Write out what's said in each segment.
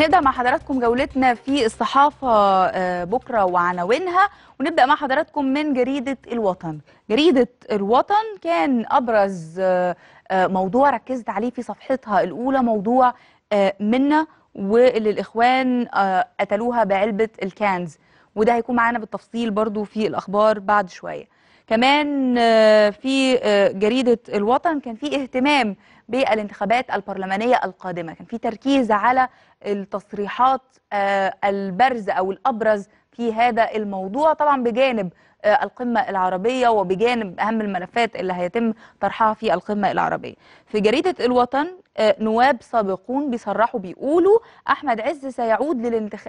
نبدا مع حضراتكم جولتنا في الصحافه آه، بكره وعناوينها ونبدا مع حضراتكم من جريده الوطن جريده الوطن كان ابرز آه، آه، موضوع ركزت عليه في صفحتها الاولى موضوع منا واللي الاخوان قتلوها بعلبه الكنز وده هيكون معانا بالتفصيل برضو في الاخبار بعد شويه كمان آه، في آه، جريدة الوطن كان في اهتمام بالانتخابات البرلمانية القادمة كان في تركيز على التصريحات آه، البارزة أو الأبرز في هذا الموضوع طبعا بجانب آه، القمة العربية وبجانب أهم الملفات اللي هيتم طرحها في القمة العربية في جريدة الوطن آه، نواب سابقون بيصرحوا بيقولوا أحمد عز سيعود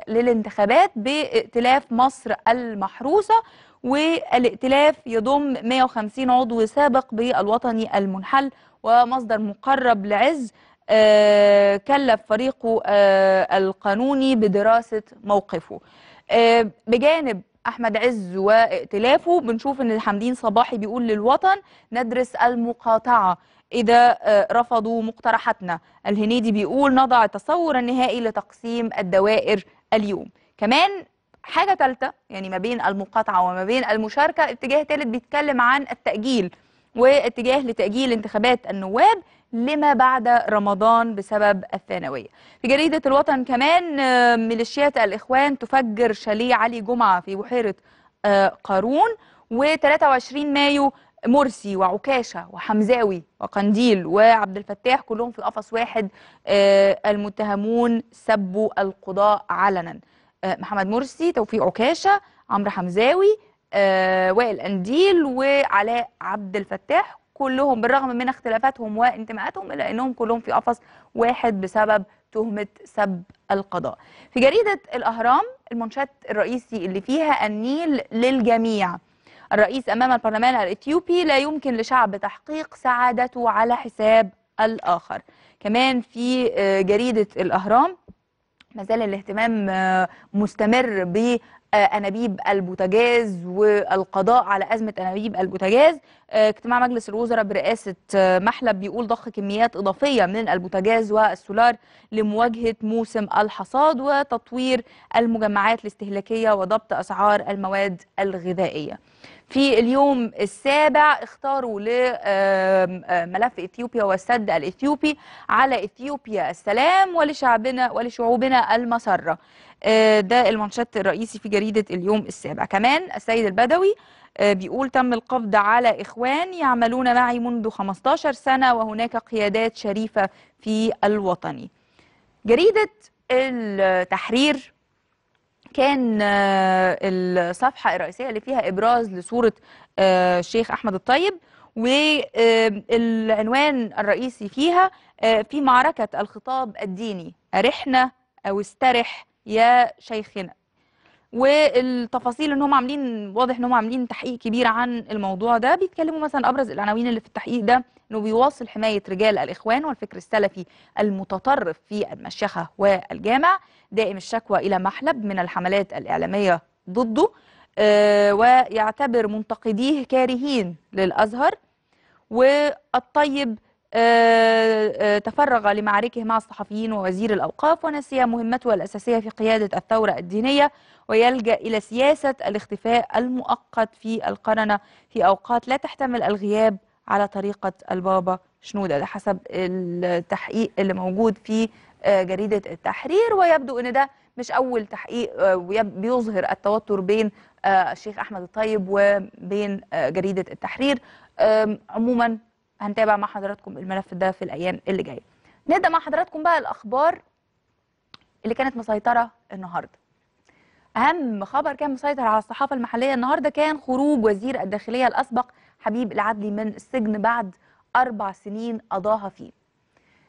للانتخابات بائتلاف مصر المحروسة والائتلاف يضم 150 عضو سابق بالوطني المنحل ومصدر مقرب لعز آه، كلف فريقه القانوني بدراسة موقفه آه، بجانب احمد عز وائتلافه بنشوف ان حمدين صباحي بيقول للوطن ندرس المقاطعه اذا آه، رفضوا مقترحاتنا الهنيدي بيقول نضع التصور النهائي لتقسيم الدوائر اليوم كمان حاجه ثالثه يعني ما بين المقاطعه وما بين المشاركه اتجاه ثالث بيتكلم عن التاجيل واتجاه لتأجيل انتخابات النواب لما بعد رمضان بسبب الثانوية في جريدة الوطن كمان آه، ميليشيات الإخوان تفجر شاليه علي جمعة في بحيرة آه، قارون و23 مايو مرسي وعكاشة وحمزاوي وقنديل وعبد الفتاح كلهم في قفص واحد آه، المتهمون سبوا القضاء علنا محمد مرسي توفيق عكاشة عمرو حمزاوي آه، وائل انديل وعلاء عبد الفتاح كلهم بالرغم من اختلافاتهم وانتماءاتهم الا انهم كلهم في قفص واحد بسبب تهمه سب القضاء. في جريده الاهرام المنشات الرئيسي اللي فيها النيل للجميع. الرئيس امام البرلمان الاثيوبي لا يمكن لشعب تحقيق سعادته على حساب الاخر. كمان في آه، جريده الاهرام ما زال الاهتمام آه، مستمر آه، انابيب البوتاجاز والقضاء على ازمه انابيب البوتاجاز آه، اجتماع مجلس الوزراء برئاسه آه، محلب بيقول ضخ كميات اضافيه من البوتاجاز والسولار لمواجهه موسم الحصاد وتطوير المجمعات الاستهلاكيه وضبط اسعار المواد الغذائيه في اليوم السابع اختاروا لملف اثيوبيا والسد الاثيوبي على اثيوبيا السلام ولشعبنا ولشعوبنا المسره آه، ده المنشط الرئيسي في جريدة اليوم السابع كمان السيد البدوي آه، بيقول تم القبض على إخوان يعملون معي منذ 15 سنة وهناك قيادات شريفة في الوطني جريدة التحرير كان آه، الصفحة الرئيسية اللي فيها إبراز لصورة الشيخ أحمد الطيب والعنوان الرئيسي فيها في معركة الخطاب الديني أرحنا أو استرح يا شيخنا والتفاصيل ان هم عاملين واضح ان هم عاملين تحقيق كبير عن الموضوع ده بيتكلموا مثلا ابرز العناوين اللي في التحقيق ده انه بيواصل حمايه رجال الاخوان والفكر السلفي المتطرف في المشيخه والجامع دائم الشكوى الى محلب من الحملات الاعلاميه ضده آه ويعتبر منتقديه كارهين للازهر والطيب آه، آه، تفرغ لمعاركه مع الصحفيين ووزير الأوقاف ونسي مهمته الأساسية في قيادة الثورة الدينية ويلجأ إلى سياسة الاختفاء المؤقت في القرنة في أوقات لا تحتمل الغياب على طريقة البابا شنودة ده حسب التحقيق اللي موجود في آه، جريدة التحرير ويبدو أن ده مش أول تحقيق بيظهر التوتر بين الشيخ أحمد الطيب وبين جريدة التحرير عموما هنتابع مع حضراتكم الملف ده في الايام اللي جايه نبدا مع حضراتكم بقى الاخبار اللي كانت مسيطره النهارده اهم خبر كان مسيطر على الصحافه المحليه النهارده كان خروج وزير الداخليه الاسبق حبيب العدلي من السجن بعد اربع سنين قضاها فيه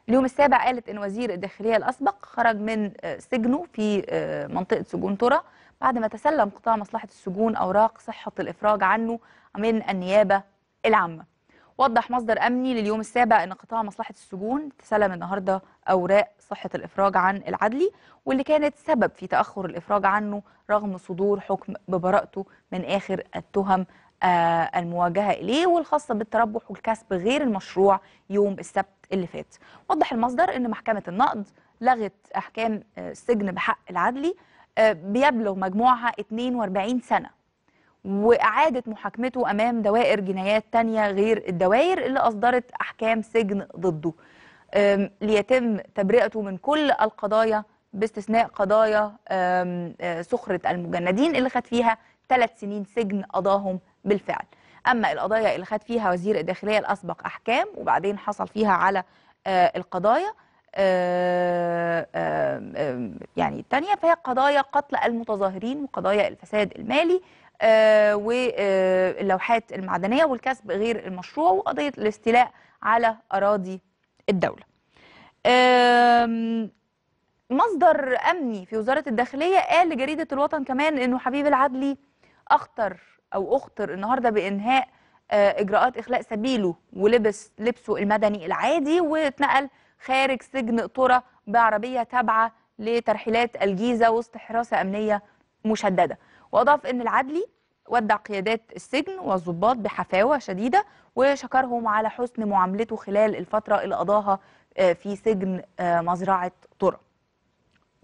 اليوم السابع قالت ان وزير الداخليه الاسبق خرج من آه، سجنه في آه، منطقه سجون ترى بعد ما تسلم قطاع مصلحه السجون اوراق صحه الافراج عنه من النيابه العامه وضح مصدر أمني لليوم السابع أن قطاع مصلحة السجون تسلم النهاردة أوراق صحة الإفراج عن العدلي واللي كانت سبب في تأخر الإفراج عنه رغم صدور حكم ببراءته من آخر التهم آه، المواجهة إليه والخاصة بالتربح والكسب غير المشروع يوم السبت اللي فات وضح المصدر أن محكمة النقد لغت أحكام آه، السجن بحق العدلي آه، بيبلغ مجموعها 42 سنة وإعادة محاكمته أمام دوائر جنايات تانية غير الدوائر اللي أصدرت أحكام سجن ضده ليتم تبرئته من كل القضايا باستثناء قضايا سخرة المجندين اللي خد فيها ثلاث سنين سجن قضاهم بالفعل أما القضايا اللي خد فيها وزير الداخلية الأسبق أحكام وبعدين حصل فيها على القضايا يعني الثانية فهي قضايا قتل المتظاهرين وقضايا الفساد المالي آه، واللوحات المعدنيه والكسب غير المشروع وقضيه الاستيلاء على اراضي الدوله. مصدر امني في وزاره الداخليه قال لجريده الوطن كمان انه حبيب العدلي اخطر او اخطر النهارده بانهاء آه، اجراءات اخلاء سبيله ولبس لبسه المدني العادي واتنقل خارج سجن قطره بعربيه تابعه لترحيلات الجيزه وسط حراسه امنيه مشدده. وأضاف أن العدلي ودع قيادات السجن والضباط بحفاوة شديدة وشكرهم على حسن معاملته خلال الفترة اللي قضاها آه، في سجن آه، مزرعة طرة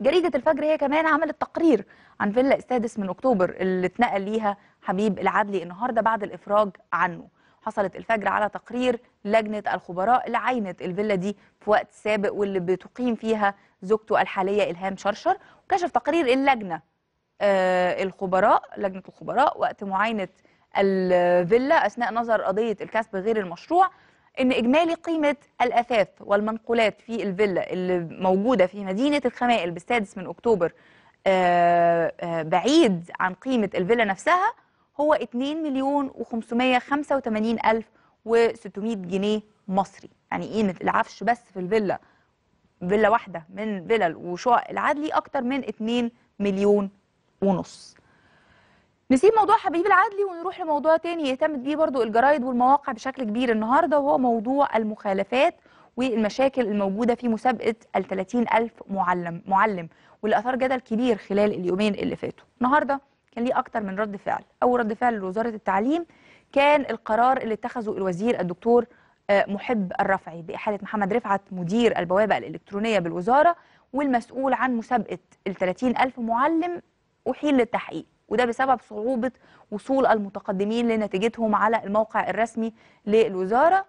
جريدة الفجر هي كمان عملت تقرير عن فيلا السادس من أكتوبر اللي اتنقل ليها حبيب العدلي النهاردة بعد الإفراج عنه حصلت الفجر على تقرير لجنة الخبراء اللي عينت الفيلا دي في وقت سابق واللي بتقيم فيها زوجته الحالية إلهام شرشر وكشف تقرير اللجنة آه، الخبراء لجنه الخبراء وقت معاينه الفيلا اثناء نظر قضيه الكسب غير المشروع ان اجمالي قيمه الاثاث والمنقولات في الفيلا اللي موجوده في مدينه الخمائل بالسادس من اكتوبر آه، آه، بعيد عن قيمه الفيلا نفسها هو 2 مليون و585 الف و600 جنيه مصري يعني قيمه العفش بس في الفيلا فيلا واحده من فيلل وشقق العدلي اكتر من 2 مليون ونص نسيب موضوع حبيب العدلي ونروح لموضوع تاني يهتم بيه برضو الجرايد والمواقع بشكل كبير النهارده وهو موضوع المخالفات والمشاكل الموجوده في مسابقه ال 30000 معلم معلم واللي اثار جدل كبير خلال اليومين اللي فاتوا النهارده كان ليه اكتر من رد فعل اول رد فعل لوزاره التعليم كان القرار اللي اتخذه الوزير الدكتور آه، محب الرفعي باحاله محمد رفعت مدير البوابه الالكترونيه بالوزاره والمسؤول عن مسابقه ال 30000 معلم احيل للتحقيق وده بسبب صعوبة وصول المتقدمين لنتيجتهم على الموقع الرسمي للوزارة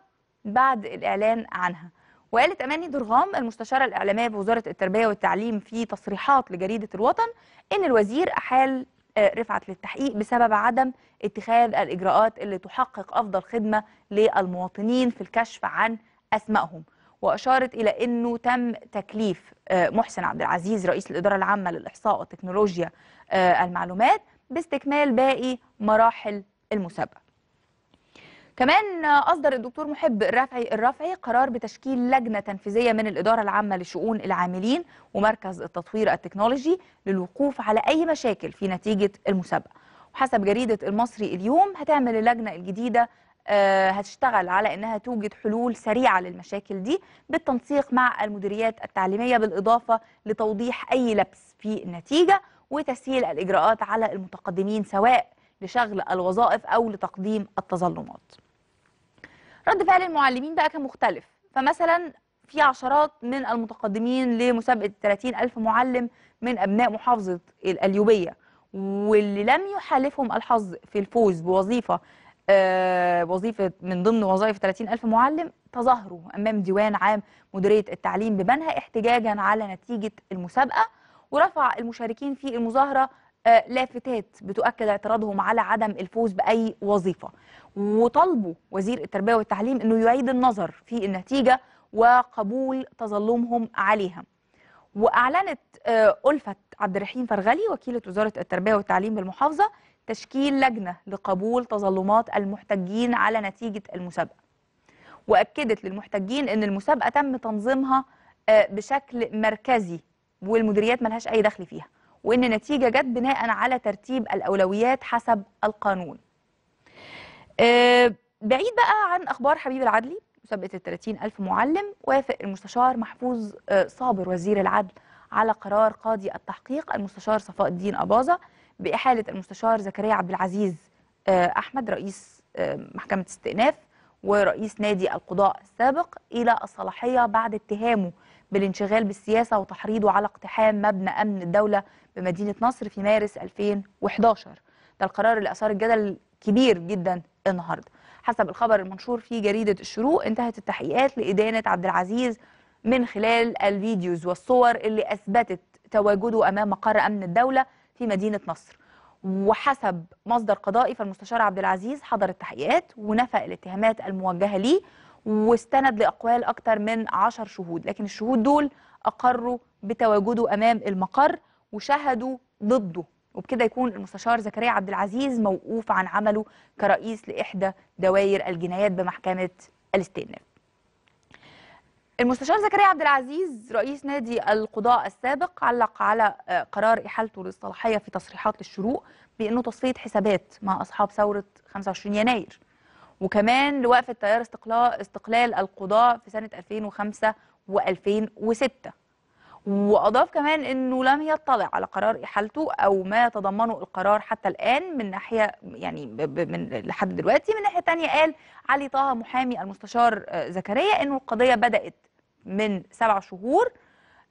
بعد الإعلان عنها وقالت أماني درغام المستشارة الإعلامية بوزارة التربية والتعليم في تصريحات لجريدة الوطن إن الوزير أحال آه، رفعت للتحقيق بسبب عدم اتخاذ الإجراءات اللي تحقق أفضل خدمة للمواطنين في الكشف عن أسمائهم وأشارت إلى أنه تم تكليف آه، محسن عبد العزيز رئيس الإدارة العامة للإحصاء والتكنولوجيا آه، المعلومات باستكمال باقي مراحل المسابقة كمان أصدر الدكتور محب الرافعي الرافعي قرار بتشكيل لجنة تنفيذية من الإدارة العامة لشؤون العاملين ومركز التطوير التكنولوجي للوقوف على أي مشاكل في نتيجة المسابقة وحسب جريدة المصري اليوم هتعمل اللجنة الجديدة آه، هتشتغل على انها توجد حلول سريعه للمشاكل دي بالتنسيق مع المديريات التعليميه بالاضافه لتوضيح اي لبس في النتيجه وتسهيل الإجراءات على المتقدمين سواء لشغل الوظائف أو لتقديم التظلمات رد فعل المعلمين بقى كان مختلف فمثلا في عشرات من المتقدمين لمسابقة 30 ألف معلم من أبناء محافظة القليوبية واللي لم يحالفهم الحظ في الفوز بوظيفة آه، وظيفة من ضمن وظائف 30 ألف معلم تظاهروا أمام ديوان عام مديرية التعليم ببنها احتجاجا على نتيجة المسابقة ورفع المشاركين في المظاهرة آه، لافتات بتؤكد اعتراضهم على عدم الفوز بأي وظيفة وطالبوا وزير التربية والتعليم أنه يعيد النظر في النتيجة وقبول تظلمهم عليها وأعلنت آه، ألفة عبد الرحيم فرغلي وكيلة وزارة التربية والتعليم بالمحافظة تشكيل لجنة لقبول تظلمات المحتجين على نتيجة المسابقة وأكدت للمحتجين أن المسابقة تم تنظيمها آه، بشكل مركزي والمديريات ملهاش أي دخل فيها وإن النتيجة جت بناء على ترتيب الأولويات حسب القانون آه، بعيد بقى عن أخبار حبيب العدلي مسابقة ال ألف معلم وافق المستشار محفوظ آه، صابر وزير العدل على قرار قاضي التحقيق المستشار صفاء الدين أباظة بإحالة المستشار زكريا عبد العزيز آه، أحمد رئيس محكمة استئناف ورئيس نادي القضاء السابق إلى الصلاحية بعد اتهامه بالانشغال بالسياسة وتحريضه على اقتحام مبنى أمن الدولة بمدينة نصر في مارس 2011 ده القرار اللي أثار الجدل كبير جدا النهاردة حسب الخبر المنشور في جريدة الشروق انتهت التحقيقات لإدانة عبد العزيز من خلال الفيديوز والصور اللي أثبتت تواجده أمام مقر أمن الدولة في مدينة نصر وحسب مصدر قضائي فالمستشار عبد العزيز حضر التحقيقات ونفى الاتهامات الموجهه ليه واستند لأقوال أكتر من عشر شهود لكن الشهود دول أقروا بتواجده أمام المقر وشهدوا ضده وبكده يكون المستشار زكريا عبد العزيز موقوف عن عمله كرئيس لإحدى دوائر الجنايات بمحكمة الاستئناف المستشار زكريا عبد العزيز رئيس نادي القضاء السابق علق على آه، قرار احالته للصلاحيه في تصريحات للشروق بانه تصفيه حسابات مع اصحاب ثوره 25 يناير وكمان لوقفة تيار استقلال, استقلال القضاء في سنة 2005 و2006 وأضاف كمان أنه لم يطلع على قرار إحالته أو ما يتضمنه القرار حتى الآن من ناحية يعني من لحد دلوقتي من ناحية تانية قال علي طه محامي المستشار آه، زكريا أنه القضية بدأت من سبع شهور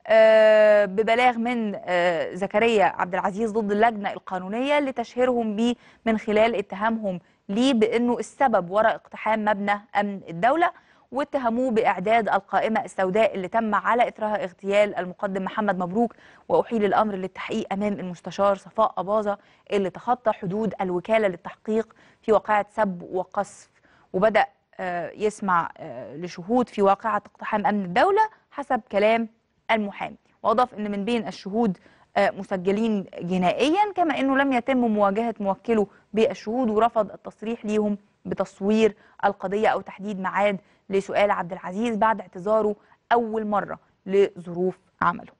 آه، ببلاغ من آه، زكريا عبد العزيز ضد اللجنة القانونية لتشهيرهم به من خلال اتهامهم ليه بأنه السبب وراء اقتحام مبنى أمن الدولة واتهموه بإعداد القائمة السوداء اللي تم على إثرها اغتيال المقدم محمد مبروك وأحيل الأمر للتحقيق أمام المستشار صفاء أباظة اللي تخطى حدود الوكالة للتحقيق في واقعة سب وقصف وبدأ آه، يسمع آه، لشهود في واقعة اقتحام أمن الدولة حسب كلام المحامي وأضاف أن من بين الشهود آه، مسجلين جنائيا كما أنه لم يتم مواجهة موكله بالشهود ورفض التصريح ليهم بتصوير القضية أو تحديد ميعاد لسؤال عبد العزيز بعد اعتذاره أول مرة لظروف عمله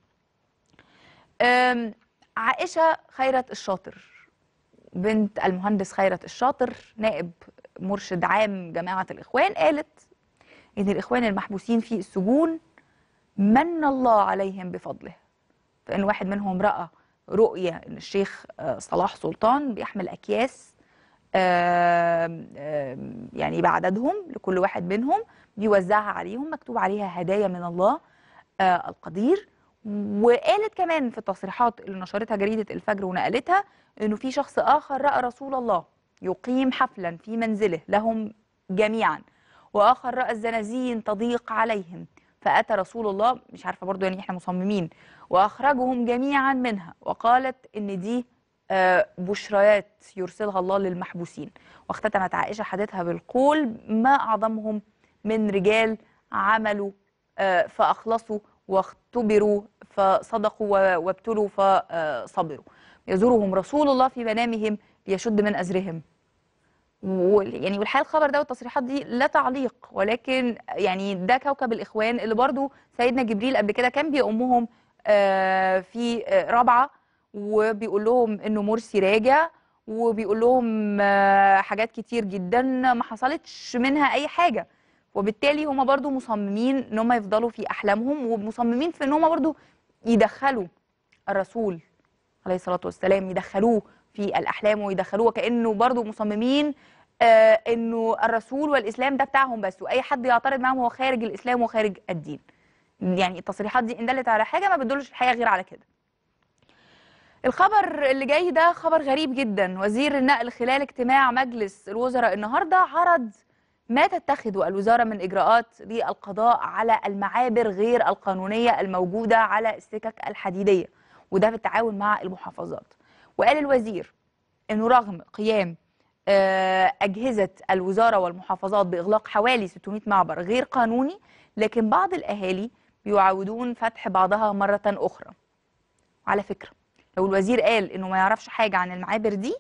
عائشة خيرت الشاطر بنت المهندس خيرت الشاطر نائب مرشد عام جماعة الإخوان قالت إن الإخوان المحبوسين في السجون من الله عليهم بفضله فإن واحد منهم رأى رؤية إن الشيخ آه، صلاح سلطان بيحمل أكياس يعني بعددهم لكل واحد منهم بيوزعها عليهم مكتوب عليها هدايا من الله آه، القدير وقالت كمان في التصريحات اللي نشرتها جريدة الفجر ونقلتها إنه في شخص آخر رأى رسول الله يقيم حفلا في منزله لهم جميعا وآخر رأى الزنازين تضيق عليهم فأتى رسول الله مش عارفة برضو يعني احنا مصممين وأخرجهم جميعا منها وقالت إن دي آه، بشريات يرسلها الله للمحبوسين واختتمت عائشة حديثها بالقول ما أعظمهم من رجال عملوا آه، فأخلصوا واختبروا فصدقوا وابتلوا فصبروا يزورهم رسول الله في منامهم ليشد من أزرهم يعني والحقيقه الخبر ده والتصريحات دي لا تعليق ولكن يعني ده كوكب الاخوان اللي برضو سيدنا جبريل قبل كده كان بيأمهم آه، في آه، رابعه وبيقول لهم انه مرسي راجع وبيقول لهم آه، حاجات كتير جدا ما حصلتش منها اي حاجه وبالتالي هم برضو مصممين ان هم يفضلوا في احلامهم ومصممين في ان هم برضو يدخلوا الرسول عليه الصلاه والسلام يدخلوه في الأحلام ويدخلوه كأنه برضو مصممين آه أنه الرسول والإسلام ده بتاعهم بس وأي حد يعترض معاهم هو خارج الإسلام وخارج الدين يعني التصريحات دي إن دلت على حاجة ما بتدلش الحقيقة غير على كده الخبر اللي جاي ده خبر غريب جدا وزير النقل خلال اجتماع مجلس الوزراء النهاردة عرض ما تتخذه الوزارة من إجراءات للقضاء على المعابر غير القانونية الموجودة على السكك الحديدية وده بالتعاون مع المحافظات وقال الوزير أنه رغم قيام آه، أجهزة الوزارة والمحافظات بإغلاق حوالي 600 معبر غير قانوني لكن بعض الأهالي بيعاودون فتح بعضها مرة أخرى على فكرة لو الوزير قال أنه ما يعرفش حاجة عن المعابر دي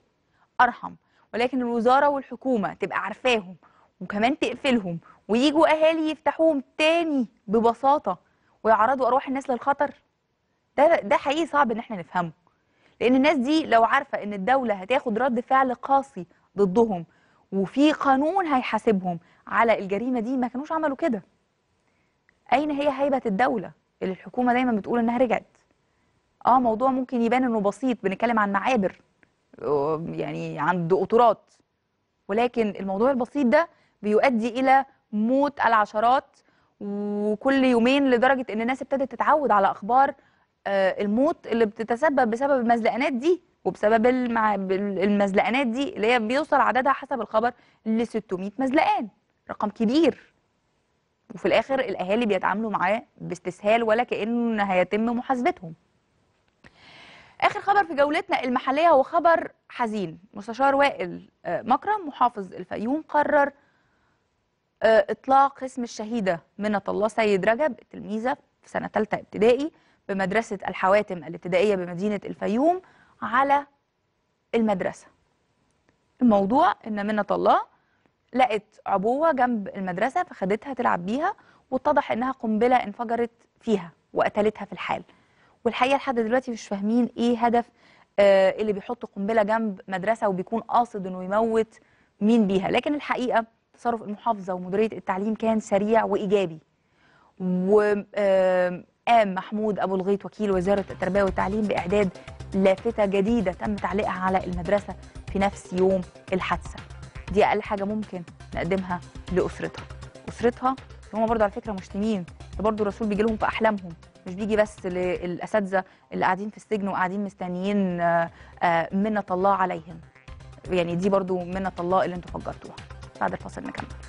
أرحم ولكن الوزارة والحكومة تبقى عارفاهم وكمان تقفلهم وييجوا أهالي يفتحوهم تاني ببساطة ويعرضوا أرواح الناس للخطر ده ده حقيقي صعب إن احنا نفهمه لان الناس دي لو عارفه ان الدوله هتاخد رد فعل قاسي ضدهم وفي قانون هيحاسبهم على الجريمه دي ما كانوش عملوا كده اين هي هيبه الدوله اللي الحكومه دايما بتقول انها رجعت اه موضوع ممكن يبان انه بسيط بنتكلم عن معابر يعني عند قطورات ولكن الموضوع البسيط ده بيؤدي الى موت العشرات وكل يومين لدرجه ان الناس ابتدت تتعود على اخبار آه، الموت اللي بتتسبب بسبب المزلقانات دي وبسبب المع... المزلقانات دي اللي هي بيوصل عددها حسب الخبر ل 600 مزلقان رقم كبير وفي الاخر الاهالي بيتعاملوا معاه باستسهال ولا كان هيتم محاسبتهم اخر خبر في جولتنا المحليه هو خبر حزين مستشار وائل آه، مكرم محافظ الفيوم قرر آه، اطلاق اسم الشهيده منة الله سيد رجب التلميذه في سنه ثالثه ابتدائي بمدرسة الحواتم الابتدائية بمدينة الفيوم على المدرسة الموضوع إن منة الله لقت عبوة جنب المدرسة فخدتها تلعب بيها واتضح إنها قنبلة انفجرت فيها وقتلتها في الحال والحقيقة لحد دلوقتي مش فاهمين إيه هدف آه اللي بيحط قنبلة جنب مدرسة وبيكون قاصد إنه يموت مين بيها لكن الحقيقة تصرف المحافظة ومديرية التعليم كان سريع وإيجابي و قام محمود أبو الغيط وكيل وزارة التربية والتعليم بإعداد لافتة جديدة تم تعليقها على المدرسة في نفس يوم الحادثة دي أقل حاجة ممكن نقدمها لأسرتها أسرتها هم برضه على فكرة مشتمين ده الرسول بيجي لهم في أحلامهم مش بيجي بس للأساتذة اللي قاعدين في السجن وقاعدين مستنيين آه، آه، منة الله عليهم يعني دي برضه منة الله اللي انتوا فجرتوها بعد الفاصل نكمل